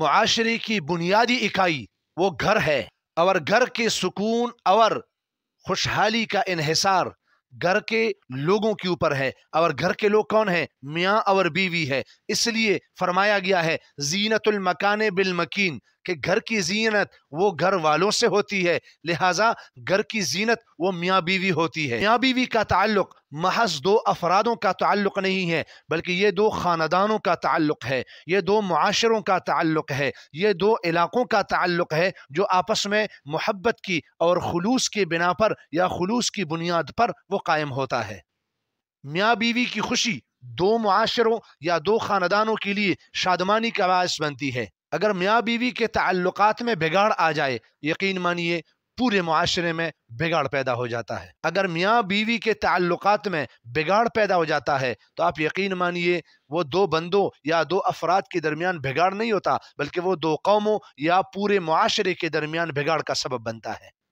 معاشرے کی بنیادی اکائی وہ گھر ہے اور گھر کے سکون اور خوشحالی کا انحصار گھر کے لوگوں کے اوپر ہے اور گھر کے لوگ کون ہیں میاں اور بیوی ہے اس لیے فرمایا گیا ہے زینت المکان بالمکین کہ گھر کی زینت وہ گھر والوں سے ہوتی ہے لہٰذا گھر کی زینت وہ میاں بیوی ہوتی ہے میاں بیوی کا تعلق محض دو افرادوں کا تعلق نہیں ہے بلکہ یہ دو خاندانوں کا تعلق ہے یہ دو معاشروں کا تعلق ہے یہ دو علاقوں کا تعلق ہے جو آپس میں محبت کی اور خلوص کی بنا پر یا خلوص کی بنیاد پر وہ قائم ہوتا ہے میاں بیوی کی خوشی دو معاشروں یا دو خاندانوں کے لیے شادمانی کا باعث بنتی ہے اگر میاں بیوی کے تعلقات میں بگاڑ آ جائے یقین مانیے پورے معاشرے میں بگاڑ پیدا ہو جاتا ہے اگر میاں بیوی کے تعلقات میں بگاڑ پیدا ہو جاتا ہے تو آپ یقین مانیے وہ دو بندوں یا دو افراد کے درمیان بگاڑ نہیں ہوتا بلکہ وہ دو قوموں یا پورے معاشرے کے درمیان بگاڑ کا سبب بنتا ہے